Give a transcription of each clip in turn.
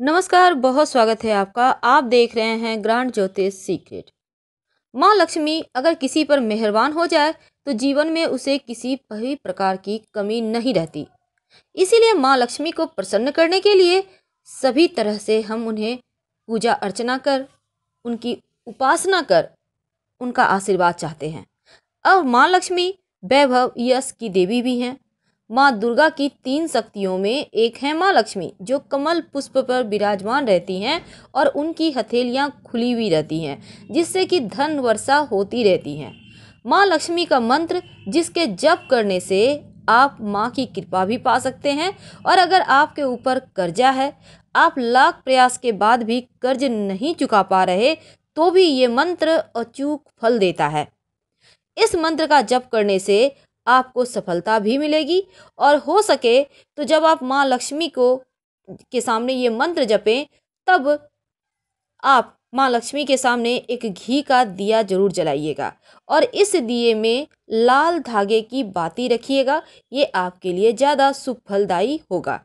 नमस्कार बहुत स्वागत है आपका आप देख रहे हैं ग्रांड ज्योतिष सीक्रेट माँ लक्ष्मी अगर किसी पर मेहरबान हो जाए तो जीवन में उसे किसी भी प्रकार की कमी नहीं रहती इसीलिए माँ लक्ष्मी को प्रसन्न करने के लिए सभी तरह से हम उन्हें पूजा अर्चना कर उनकी उपासना कर उनका आशीर्वाद चाहते हैं और माँ लक्ष्मी वैभव यश की देवी भी हैं माँ दुर्गा की तीन शक्तियों में एक है माँ लक्ष्मी जो कमल पुष्प पर विराजमान रहती हैं और उनकी हथेलियाँ खुली हुई रहती हैं जिससे कि धन वर्षा होती रहती हैं माँ लक्ष्मी का मंत्र जिसके जप करने से आप माँ की कृपा भी पा सकते हैं और अगर आपके ऊपर कर्जा है आप लाख प्रयास के बाद भी कर्ज नहीं चुका पा रहे तो भी ये मंत्र अचूक फल देता है इस मंत्र का जप करने से आपको सफलता भी मिलेगी और हो सके तो जब आप माँ लक्ष्मी को के सामने ये मंत्र जपें तब आप माँ लक्ष्मी के सामने एक घी का दिया जरूर जलाइएगा और इस दिए में लाल धागे की बाती रखिएगा ये आपके लिए ज़्यादा सुफलदायी होगा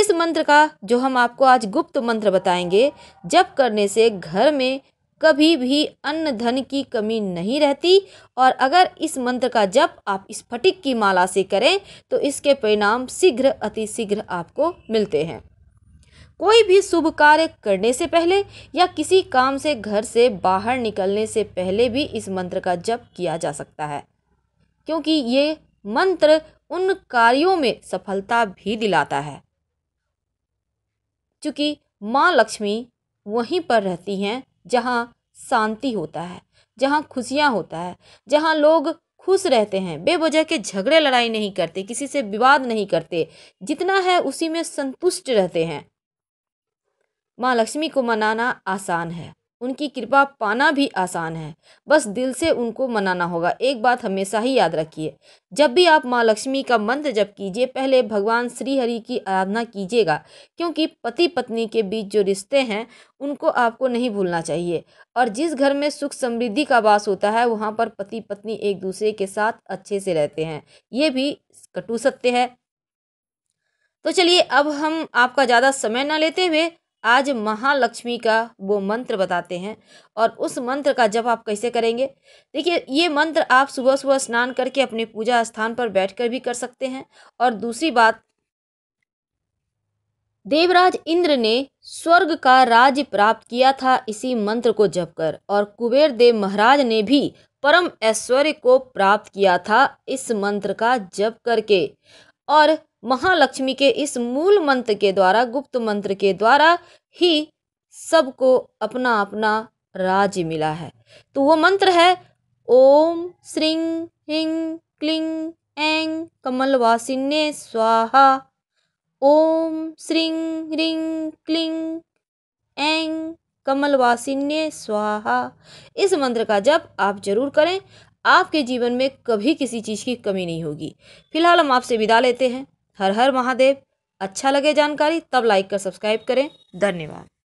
इस मंत्र का जो हम आपको आज गुप्त मंत्र बताएंगे जप करने से घर में कभी भी अन्न धन की कमी नहीं रहती और अगर इस मंत्र का जप आप स्फटिक की माला से करें तो इसके परिणाम शीघ्र अतिशीघ्र आपको मिलते हैं कोई भी शुभ कार्य करने से पहले या किसी काम से घर से बाहर निकलने से पहले भी इस मंत्र का जप किया जा सकता है क्योंकि ये मंत्र उन कार्यों में सफलता भी दिलाता है क्योंकि माँ लक्ष्मी वहीं पर रहती हैं जहाँ शांति होता है जहाँ खुशियाँ होता है जहाँ लोग खुश रहते हैं बेवजह के झगड़े लड़ाई नहीं करते किसी से विवाद नहीं करते जितना है उसी में संतुष्ट रहते हैं माँ लक्ष्मी को मनाना आसान है उनकी कृपा पाना भी आसान है बस दिल से उनको मनाना होगा एक बात हमेशा ही याद रखिए जब भी आप माँ लक्ष्मी का मंत्र जप कीजिए पहले भगवान श्री हरि की आराधना कीजिएगा क्योंकि पति पत्नी के बीच जो रिश्ते हैं उनको आपको नहीं भूलना चाहिए और जिस घर में सुख समृद्धि का वास होता है वहाँ पर पति पत्नी एक दूसरे के साथ अच्छे से रहते हैं ये भी कटु सत्य है तो चलिए अब हम आपका ज़्यादा समय ना लेते हुए आज महालक्ष्मी का वो मंत्र बताते हैं और उस मंत्र का जब आप कैसे करेंगे देखिए ये मंत्र आप सुबह सुबह स्नान करके अपने पूजा स्थान पर बैठकर भी कर सकते हैं और दूसरी बात देवराज इंद्र ने स्वर्ग का राज्य प्राप्त किया था इसी मंत्र को जप कर और कुबेर देव महाराज ने भी परम ऐश्वर्य को प्राप्त किया था इस मंत्र का जप करके और महालक्ष्मी के इस मूल मंत्र के द्वारा गुप्त मंत्र के द्वारा ही सबको अपना अपना राज्य मिला है तो वो मंत्र है ओम श्री ह्रीं क्लिं ऐं कमलवासिन्य स्वाहा ओम श्री ह्रीं क्लिंग ऐं कमलवासिन्य स्वाहा इस मंत्र का जप आप जरूर करें आपके जीवन में कभी किसी चीज़ की कमी नहीं होगी फिलहाल हम आपसे विदा लेते हैं हर हर महादेव अच्छा लगे जानकारी तब लाइक कर सब्सक्राइब करें धन्यवाद